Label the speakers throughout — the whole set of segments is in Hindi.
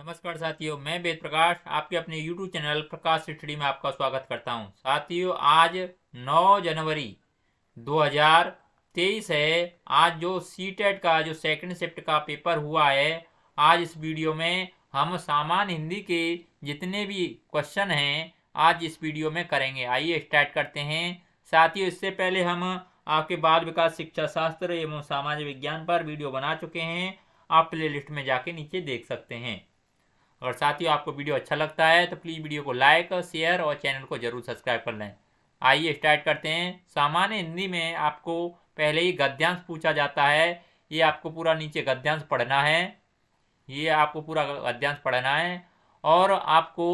Speaker 1: नमस्कार साथियों मैं वेद प्रकाश आपके अपने YouTube चैनल प्रकाश स्टडी में आपका स्वागत करता हूं साथियों आज 9 जनवरी 2023 है आज जो सी टेट e का जो सेकंड शिफ्ट का पेपर हुआ है आज इस वीडियो में हम सामान्य हिंदी के जितने भी क्वेश्चन हैं आज इस वीडियो में करेंगे आइए स्टार्ट करते हैं साथियों इससे पहले हम आपके बाल विकास शिक्षा शास्त्र एवं सामाजिक विज्ञान पर वीडियो बना चुके हैं आप प्ले में जाके नीचे देख सकते हैं और साथ ही आपको वीडियो अच्छा लगता है तो प्लीज़ वीडियो को लाइक शेयर और चैनल को जरूर सब्सक्राइब कर लें आइए स्टार्ट करते हैं सामान्य हिंदी में आपको पहले ही गद्यांश पूछा जाता है ये आपको पूरा नीचे गद्यांश पढ़ना है ये आपको पूरा गद्यांश पढ़ना है और आपको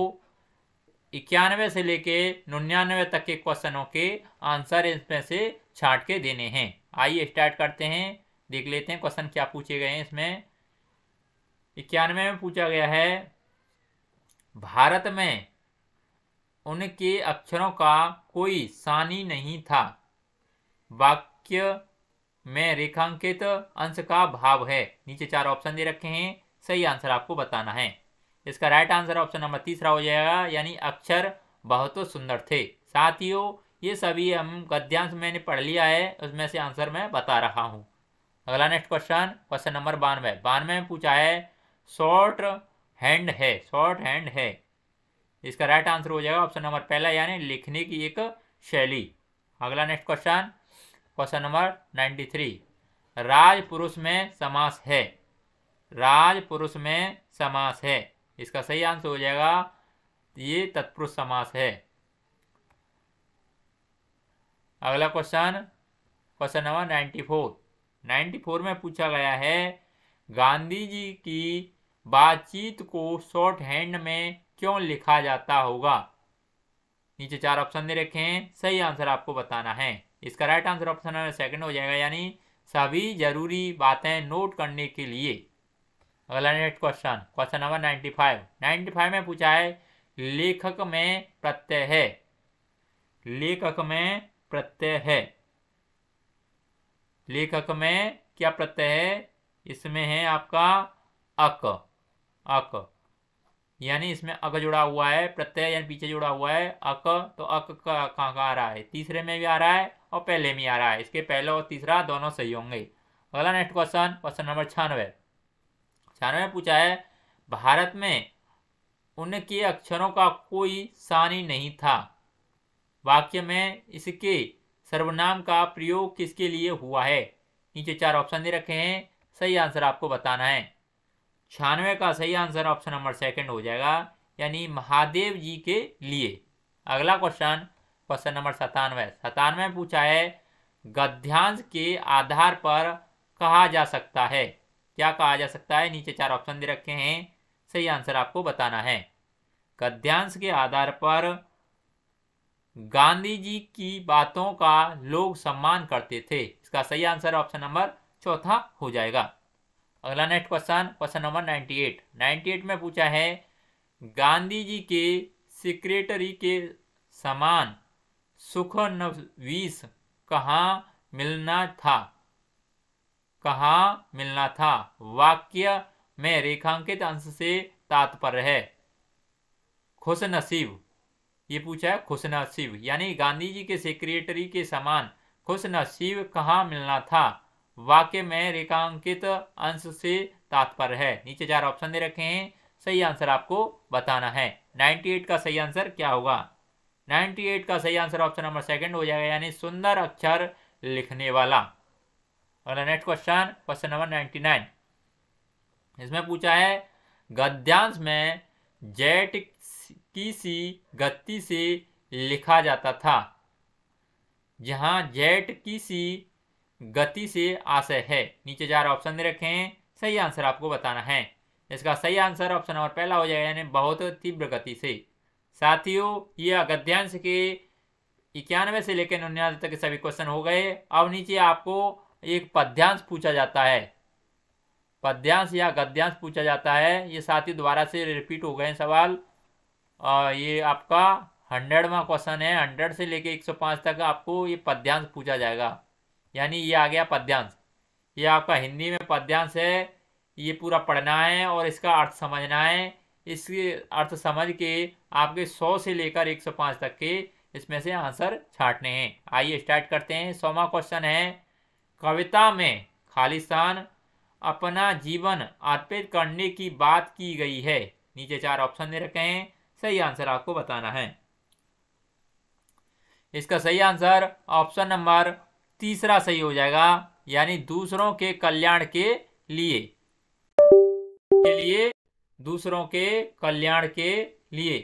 Speaker 1: इक्यानवे से लेके निन्यानवे तक के क्वेश्चनों के आंसर इसमें से छाट के देने हैं आइए स्टार्ट करते हैं देख लेते हैं क्वेश्चन क्या पूछे गए हैं इसमें इक्यानवे में पूछा गया है भारत में उनके अक्षरों का कोई सानी नहीं था वाक्य में रेखांकित अंश का भाव है नीचे चार ऑप्शन दे रखे हैं सही आंसर आपको बताना है इसका राइट आंसर ऑप्शन नंबर तीसरा हो जाएगा यानी अक्षर बहुत सुंदर थे साथियों ये सभी हम गद्यांश मैंने पढ़ लिया है उसमें से आंसर मैं बता रहा हूँ अगला नेक्स्ट क्वेश्चन क्वेश्चन नंबर बानवे बानवे में पूछा है शॉर्ट हैंड है शॉर्ट हैंड है इसका राइट आंसर हो जाएगा ऑप्शन नंबर पहला यानी लिखने की एक शैली अगला next question question number ninety three पुरुष में समास है राजपुरुष में समास है इसका सही आंसर हो जाएगा ये तत्पुरुष समास है अगला question question number ninety four ninety four में पूछा गया है गांधी जी की बातचीत को शॉर्ट हैंड में क्यों लिखा जाता होगा नीचे चार ऑप्शन दे रखे हैं सही आंसर आपको बताना है इसका right answer option number second हो जाएगा यानी सभी जरूरी बातें नोट करने के लिए अगला next question question number ninety five ninety five में पूछा है लेखक में प्रत्यय है लेखक में प्रत्यय है लेखक में क्या प्रत्यय है इसमें है आपका अक अक यानी इसमें अक जुड़ा हुआ है प्रत्यय यानी पीछे जुड़ा हुआ है अक तो अक का कहाँ आ रहा है तीसरे में भी आ रहा है और पहले में आ रहा है इसके पहले और तीसरा दोनों सही होंगे अगला नेक्स्ट क्वेश्चन क्वेश्चन नंबर छियानवे छियानवे पूछा है भारत में उनके अक्षरों का कोई सानी नहीं था वाक्य में इसके सर्वनाम का प्रयोग किसके लिए हुआ है नीचे चार ऑप्शन दे रखे हैं सही आंसर आपको बताना है छियानवे का सही आंसर ऑप्शन नंबर सेकंड हो जाएगा यानी महादेव जी के लिए अगला क्वेश्चन क्वेश्चन नंबर सतानवे सतानवे पूछा है गद्यांश के आधार पर कहा जा सकता है क्या कहा जा सकता है नीचे चार ऑप्शन दे रखे हैं सही आंसर आपको बताना है गद्यांश के आधार पर गांधी जी की बातों का लोग सम्मान करते थे इसका सही आंसर ऑप्शन नंबर चौथा हो जाएगा अगला next question question number ninety eight ninety eight में पूछा है गांधी जी के सेक्रेटरी के समान सुख नवीस कहाँ मिलना था कहाँ मिलना था वाक्य में रेखांकित अंश से तात्पर्य है खुश नसीब ये पूछा है खुश नसीब यानी गांधी जी के सेक्रेटरी के समान खुश नसीब कहाँ मिलना था वाक्य में रेखांकित अंश से तात्पर्य है नीचे चार ऑप्शन दे रखे हैं सही आंसर आपको बताना है 98 का सही आंसर क्या होगा 98 का सही आंसर ऑप्शन नंबर सेकंड हो जाएगा यानी सुंदर अक्षर लिखने वाला और नेक्स्ट क्वेश्चन क्वेश्चन नंबर 99 इसमें पूछा है गद्यांश में जेट की सी गति से लिखा जाता था जहां जेट की सी गति से आशय है नीचे चार ऑप्शन दे रखे हैं सही आंसर आपको बताना है इसका सही आंसर ऑप्शन नंबर पहला हो जाएगा यानी बहुत तीव्र गति से साथियों ये गद्यांश के इक्यानवे से लेकर निन्यानवे तक के सभी क्वेश्चन हो गए अब नीचे आपको एक पद्यांश पूछा जाता है पद्यांश या गद्यांश पूछा जाता है ये साथी दोबारा से रिपीट हो गए सवाल आ, ये आपका हंड्रेडवा क्वेश्चन है हंड्रेड से लेके 105 तक आपको ये पद्यांश पूछा जाएगा यानी ये आ गया पद्यांश ये आपका हिंदी में पद्यांश है ये पूरा पढ़ना है और इसका अर्थ समझना है इसके अर्थ समझ के आपके सौ से लेकर एक सौ पाँच तक के इसमें से आंसर छाटने हैं आइए स्टार्ट करते हैं सौवा क्वेश्चन है कविता में खालिस्तान अपना जीवन अर्पित करने की बात की गई है नीचे चार ऑप्शन दे रखे हैं सही आंसर आपको बताना है इसका सही आंसर ऑप्शन नंबर तीसरा सही हो जाएगा यानी दूसरों के कल्याण के लिए के लिए दूसरों के कल्याण के लिए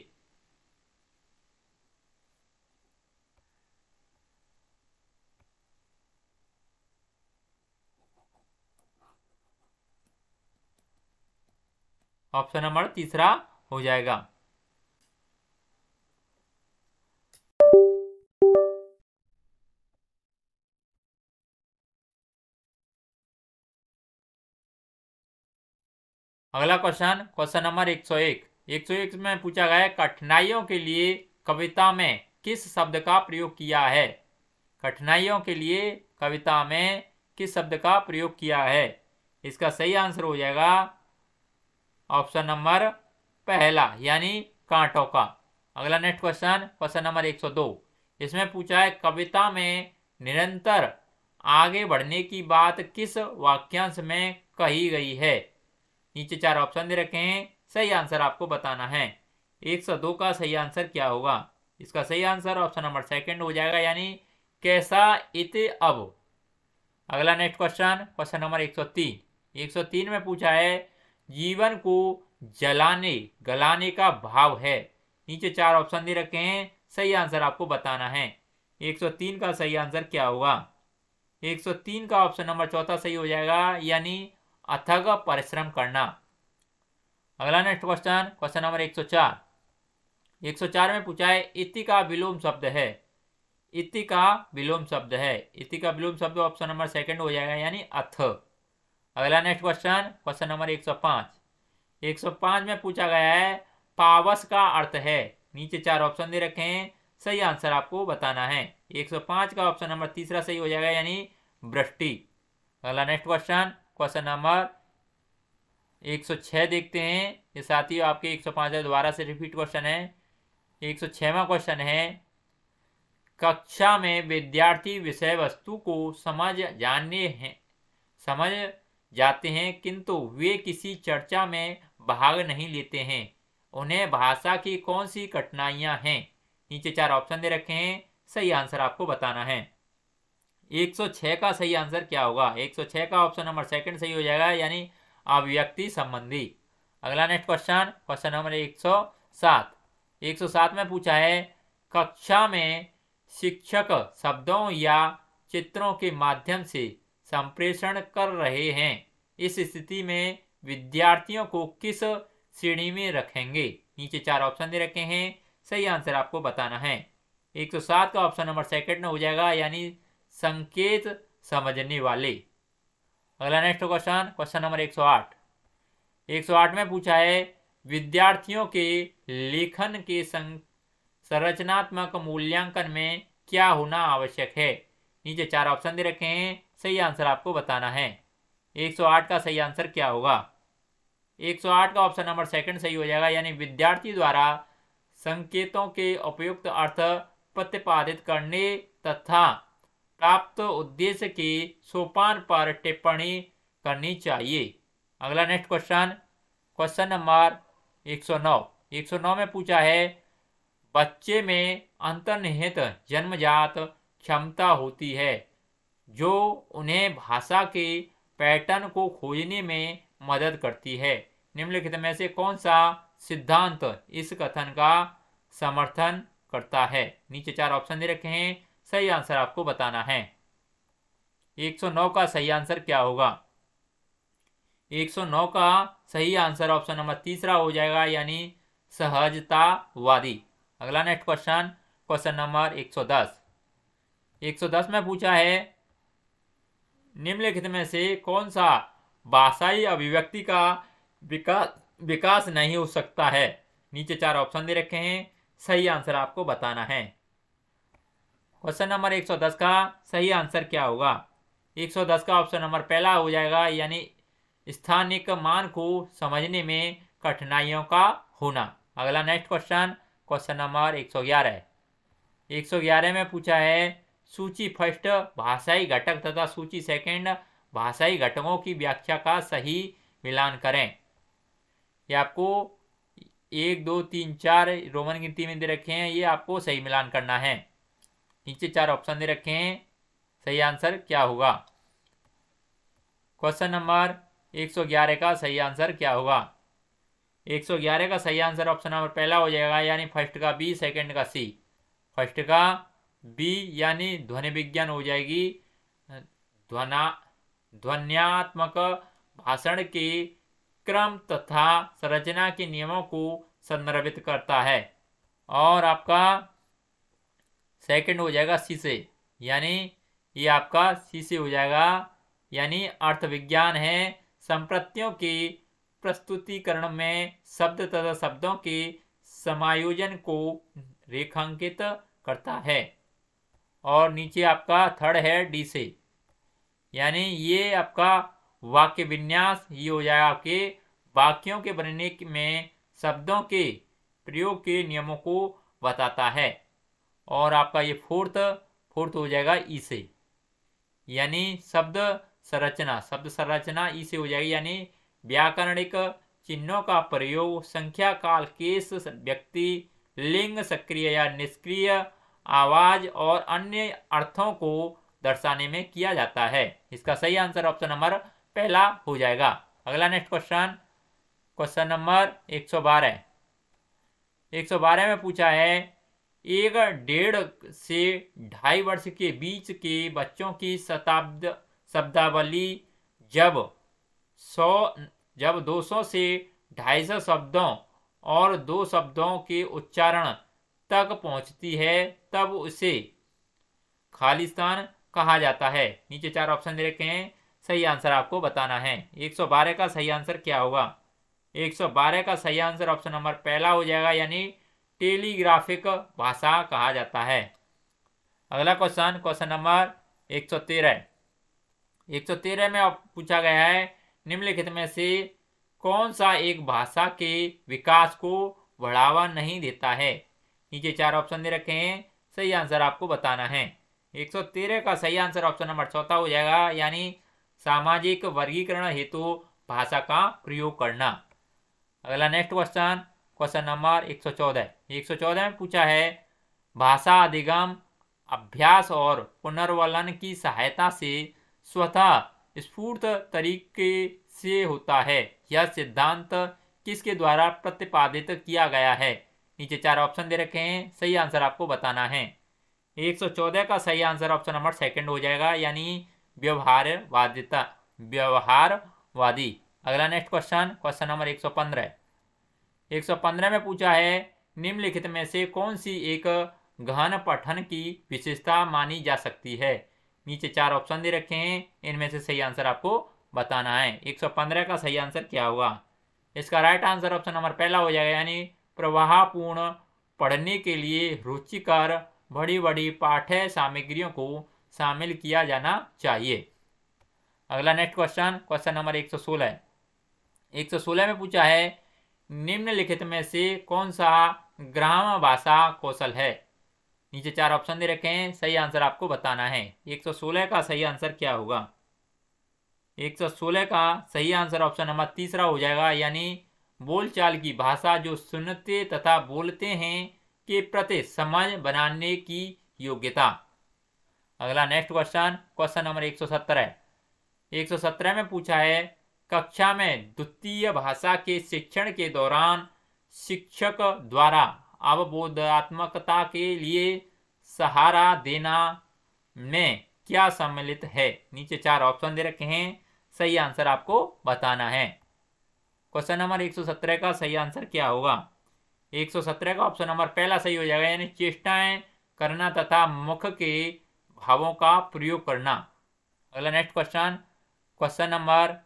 Speaker 1: ऑप्शन नंबर तीसरा हो जाएगा अगला क्वेश्चन क्वेश्चन नंबर एक सौ एक एक सौ एक में पूछा गया है कठिनाइयों के लिए कविता में किस शब्द का प्रयोग किया है कठिनाइयों के लिए कविता में किस शब्द का प्रयोग किया है इसका सही आंसर हो जाएगा ऑप्शन नंबर पहला यानी कांटों का अगला नेक्स्ट क्वेश्चन क्वेश्चन नंबर एक सौ दो इसमें पूछा है कविता में निरंतर आगे बढ़ने की बात किस वाक्यांश में कही गई है नीचे चार ऑप्शन दे रखे हैं सही आंसर आपको बताना है एक सौ दो का सही आंसर क्या होगा इसका सही आंसर ऑप्शन नंबर सेकंड हो जाएगा यानी कैसा इत अब अगला नेक्स्ट क्वेश्चन क्वेश्चन नंबर एक एक सौ तीन सौ तीन में पूछा है जीवन को जलाने गलाने का भाव है नीचे चार ऑप्शन दे रखे हैं सही आंसर आपको बताना है तीन का सही आंसर क्या होगा तीन का ऑप्शन नंबर चौथा सही हो जाएगा यानी अथक परिश्रम करना अगला नेक्स्ट क्वेश्चन क्वेश्चन नंबर 104 104 में पूछा है इति का विलोम शब्द है इति का विलोम शब्द है इति का विलोम शब्द ऑप्शन नंबर सेकंड हो जाएगा यानी अथ अगला नेक्स्ट क्वेश्चन क्वेश्चन नंबर 105 105 में पूछा गया है पावस का अर्थ है नीचे चार ऑप्शन दे रखे हैं सही आंसर आपको बताना है 105 का ऑप्शन नंबर तीसरा सही हो जाएगा यानी वृष्टि अगला नेक्स्ट क्वेश्चन क्वेश्चन नंबर 106 देखते हैं ये साथियों आपके 105 पाँच दोबारा से रिपीट क्वेश्चन है 106वां क्वेश्चन है कक्षा में विद्यार्थी विषय वस्तु को समझ जाने हैं समझ जाते हैं किंतु वे किसी चर्चा में भाग नहीं लेते हैं उन्हें भाषा की कौन सी कठिनाइयां हैं नीचे चार ऑप्शन दे रखे हैं सही आंसर आपको बताना है 106 का सही आंसर क्या होगा 106 का ऑप्शन नंबर सेकंड सही हो जाएगा यानी अभिव्यक्ति संबंधी अगला नेक्स्ट क्वेश्चन क्वेश्चन नंबर 107 107 में पूछा है कक्षा में शिक्षक शब्दों या चित्रों के माध्यम से संप्रेषण कर रहे हैं इस स्थिति में विद्यार्थियों को किस श्रेणी में रखेंगे नीचे चार ऑप्शन दे रखे हैं सही आंसर आपको बताना है 107 का ऑप्शन नंबर सेकेंड में हो जाएगा यानी संकेत समझने वाले अगला नेक्स्ट क्वेश्चन क्वेश्चन नंबर 108 108 में पूछा है विद्यार्थियों के लेखन के संरचनात्मक मूल्यांकन में क्या होना आवश्यक है नीचे चार ऑप्शन दे रखे हैं सही आंसर आपको बताना है 108 का सही आंसर क्या होगा 108 का ऑप्शन नंबर सेकंड सही हो जाएगा यानी विद्यार्थी द्वारा संकेतों के उपयुक्त अर्थ प्रतिपादित करने तथा प्राप्त उद्देश्य के सोपान पर टिप्पणी करनी चाहिए अगला नेक्स्ट क्वेश्चन क्वेश्चन नंबर 109 109 में पूछा है बच्चे में अंतर्निहित जन्मजात क्षमता होती है जो उन्हें भाषा के पैटर्न को खोजने में मदद करती है निम्नलिखित में से कौन सा सिद्धांत इस कथन का समर्थन करता है नीचे चार ऑप्शन दे रखे हैं सही आंसर आपको बताना है 109 का सही आंसर क्या होगा 109 का सही आंसर ऑप्शन नंबर तीसरा हो जाएगा यानी सहजतावादी अगला नेक्स्ट क्वेश्चन क्वेश्चन नंबर 110 110 में पूछा है निम्नलिखित में से कौन सा भाषाई अभिव्यक्ति का विकास विकास नहीं हो सकता है नीचे चार ऑप्शन दे रखे हैं सही आंसर आपको बताना है क्वेश्चन नंबर 110 का सही आंसर क्या होगा 110 का ऑप्शन नंबर पहला हो जाएगा यानी स्थानिक मान को समझने में कठिनाइयों का होना अगला नेक्स्ट क्वेश्चन क्वेश्चन नंबर 111 111 में पूछा है सूची फर्स्ट भाषाई घटक तथा सूची सेकंड भाषाई घटकों की व्याख्या का सही मिलान करें ये आपको एक दो तीन चार रोमन गिनती में दे रखे हैं ये आपको सही मिलान करना है नीचे चार ऑप्शन दे रखे हैं सही आंसर क्या होगा क्वेश्चन नंबर 111 का सही आंसर क्या होगा 111 का सही आंसर ऑप्शन नंबर पहला हो जाएगा यानी फर्स्ट का बी सेकंड का सी फर्स्ट का बी यानी ध्वनि विज्ञान हो जाएगी ध्वना ध्वन्यात्मक भाषण के क्रम तथा संरचना के नियमों को संदर्भित करता है और आपका सेकंड हो जाएगा से यानी ये आपका सी से हो जाएगा यानी अर्थविज्ञान है संप्रतियों के प्रस्तुतिकरण में शब्द तथा शब्दों के समायोजन को रेखांकित करता है और नीचे आपका थर्ड है डी से यानी ये आपका वाक्य विन्यास ये हो जाएगा आपके वाक्यों के बनने में शब्दों के प्रयोग के नियमों को बताता है और आपका ये फोर्थ फोर्थ हो जाएगा ई से यानी शब्द संरचना शब्द संरचना ई से हो जाएगी यानी व्याकरणिक चिन्हों का प्रयोग संख्या काल केस व्यक्ति लिंग सक्रिय या निष्क्रिय आवाज और अन्य अर्थों को दर्शाने में किया जाता है इसका सही आंसर ऑप्शन नंबर पहला हो जाएगा अगला नेक्स्ट क्वेश्चन क्वेश्चन नंबर 112 112 में पूछा है एक डेढ़ से ढाई वर्ष के बीच के बच्चों की शताब्द शब्दावली जब सौ जब 200 से 250 शब्दों और दो शब्दों के उच्चारण तक पहुंचती है तब उसे खालिस्तान कहा जाता है नीचे चार ऑप्शन दे रखे हैं सही आंसर आपको बताना है 112 का सही आंसर क्या होगा 112 का सही आंसर ऑप्शन नंबर पहला हो जाएगा यानी टेलीग्राफिक भाषा कहा जाता है अगला क्वेश्चन क्वेश्चन नंबर एक सौ तेरह एक सौ तेरह में पूछा गया है निम्नलिखित में से कौन सा एक भाषा के विकास को बढ़ावा नहीं देता है नीचे चार ऑप्शन दे रखे हैं सही आंसर आपको बताना है 113 का सही आंसर ऑप्शन नंबर चौथा हो जाएगा यानी सामाजिक वर्गीकरण हेतु भाषा का प्रयोग करना अगला नेक्स्ट क्वेश्चन क्वेश्चन नंबर 114 114 में पूछा है भाषा अधिगम अभ्यास और पुनर्वलन की सहायता से स्वतः स्फूर्त तरीके से होता है यह सिद्धांत किसके द्वारा प्रतिपादित किया गया है नीचे चार ऑप्शन दे रखे हैं सही आंसर आपको बताना है 114 का सही आंसर ऑप्शन नंबर सेकंड हो जाएगा यानी व्यवहारवादिता व्यवहारवादी अगला नेक्स्ट क्वेश्चन क्वेश्चन नंबर 115 115 में पूछा है निम्नलिखित में से कौन सी एक गहन पठन की विशेषता मानी जा सकती है नीचे चार ऑप्शन दे रखे हैं इनमें से सही आंसर आपको बताना है 115 का सही आंसर क्या होगा इसका राइट आंसर ऑप्शन नंबर पहला हो जाएगा यानी प्रवाहपूर्ण पढ़ने के लिए रुचिकर बड़ी बड़ी पाठ्य सामग्रियों को शामिल किया जाना चाहिए अगला नेक्स्ट क्वेश्चन क्वेश्चन नंबर 116 116 में पूछा है निम्नलिखित में से कौन सा ग्राम भाषा कौशल है नीचे चार ऑप्शन दे रखे हैं सही आंसर आपको बताना है 116 का सही आंसर क्या होगा 116 का सही आंसर ऑप्शन नंबर तीसरा हो जाएगा यानी बोलचाल की भाषा जो सुनते तथा बोलते हैं के प्रति समझ बनाने की योग्यता अगला नेक्स्ट क्वेश्चन क्वेश्चन नंबर 117 है 117 में पूछा है कक्षा में द्वितीय भाषा के शिक्षण के दौरान शिक्षक द्वारा अवबोधात्मकता के लिए सहारा देना में क्या सम्मिलित है नीचे चार ऑप्शन दे रखे हैं सही आंसर आपको बताना है क्वेश्चन नंबर 117 का सही आंसर क्या होगा 117 का ऑप्शन नंबर पहला सही हो जाएगा यानी चेष्टाएं करना तथा मुख के भावों का प्रयोग करना अगला नेक्स्ट क्वेश्चन क्वेश्चन नंबर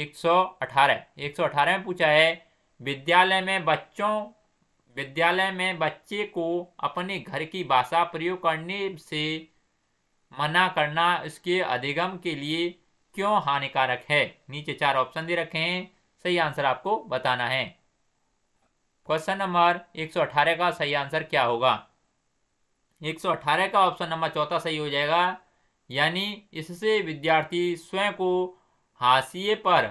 Speaker 1: 118 118 में पूछा है विद्यालय में बच्चों विद्यालय में बच्चे को अपने घर की भाषा प्रयोग करने से मना करना इसके अधिगम के लिए क्यों हानिकारक है नीचे चार ऑप्शन दे रखे हैं सही आंसर आपको बताना है क्वेश्चन नंबर 118 का सही आंसर क्या होगा 118 का ऑप्शन नंबर चौथा सही हो जाएगा यानी इससे विद्यार्थी स्वयं को हाशिए पर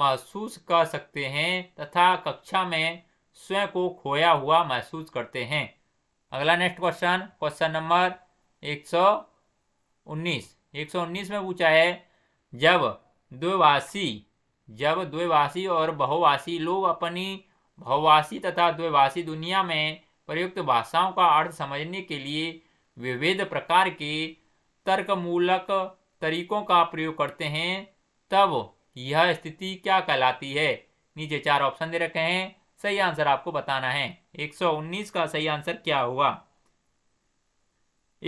Speaker 1: महसूस कर सकते हैं तथा कक्षा में स्वयं को खोया हुआ महसूस करते हैं अगला नेक्स्ट क्वेश्चन क्वेश्चन नंबर 119 119 में पूछा है जब द्विभाषी जब द्विभाषी और बहुभाषी लोग अपनी बहुभाषी तथा द्विभाषी दुनिया में प्रयुक्त भाषाओं का अर्थ समझने के लिए विविध प्रकार के तर्कमूलक तरीकों का प्रयोग करते हैं तब यह स्थिति क्या कहलाती है नीचे चार ऑप्शन दे रखे हैं सही आंसर आपको बताना है 119 का सही आंसर क्या हुआ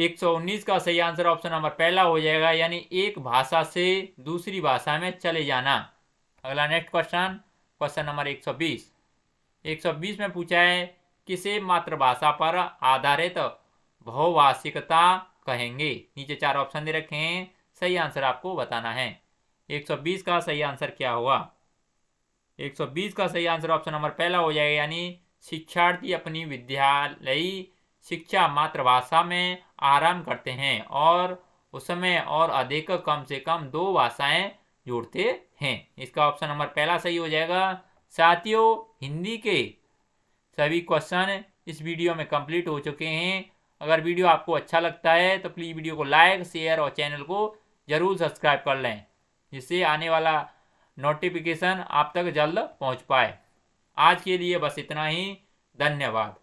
Speaker 1: 119 का सही आंसर ऑप्शन नंबर पहला हो जाएगा यानी एक भाषा से दूसरी भाषा में चले जाना अगला नेक्स्ट क्वेश्चन क्वेश्चन नंबर 120 120 में पूछा है किसे मातृभाषा पर आधारित बहुभाषिकता कहेंगे नीचे चार ऑप्शन दे रखे हैं सही आंसर आपको बताना है 120 का सही आंसर क्या हुआ 120 का सही आंसर ऑप्शन नंबर पहला हो जाएगा यानी शिक्षार्थी अपनी विद्यालयी शिक्षा मातृभाषा में आराम करते हैं और उसमें और अधिक कम से कम दो भाषाएं जोड़ते हैं इसका ऑप्शन नंबर पहला सही हो जाएगा साथियों हिंदी के सभी क्वेश्चन इस वीडियो में कंप्लीट हो चुके हैं अगर वीडियो आपको अच्छा लगता है तो प्लीज़ वीडियो को लाइक शेयर और चैनल को ज़रूर सब्सक्राइब कर लें जिससे आने वाला नोटिफिकेशन आप तक जल्द पहुंच पाए आज के लिए बस इतना ही धन्यवाद